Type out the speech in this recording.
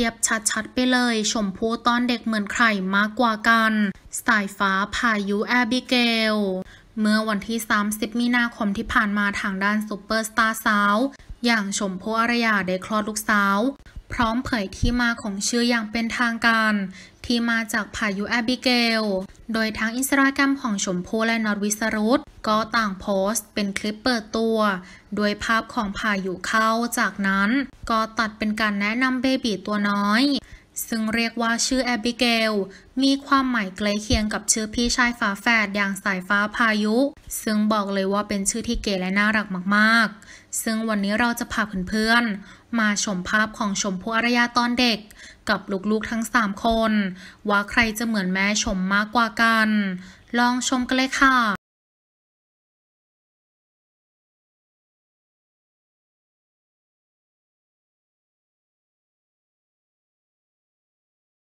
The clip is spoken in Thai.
ทียบชัดๆ ไปเลย ชมพู่ตอนเด็กเหมือนใครมากกว่ากัน สายฟ้าพายุ แอบิเกล เมื่อวันที่ 30มีนาคมที่ผ่านมาทางด้านซูเปอร์สตาร์สาวอย่างชมพู่อารยาได้คลอดลูกสาว พร้อมเผยที่มาของชื่ออย่างเป็นทางการที่มาจากพายุแอบิเกล โดยทั้งอินสตาแกรมของชมพู่และนอร์วิสรุตก็ต่างโพสต์เป็นคลิปเปิดตัว ด้วยภาพของพายุเข้าจากนั้นก็ตัดเป็นการแนะนำเบบีตัวน้อยซึ่งเรียกว่าชื่อแอบิเกล มีความหมายใกล้เคียงกับชื่อพี่ชายฝาแฝดอย่างสายฟ้าพายุ ซึ่งบอกเลยว่าเป็นชื่อที่เก๋และน่ารักมากๆ ซึ่งวันนี้เราจะพาเพื่อนๆ มาชมภาพของชมพู่อารยาตอนเด็ก กับลูกๆ ทั้ง3คน ว่าใครจะเหมือนแม่ชมมากกว่ากัน ลองชมกันเลยค่ะ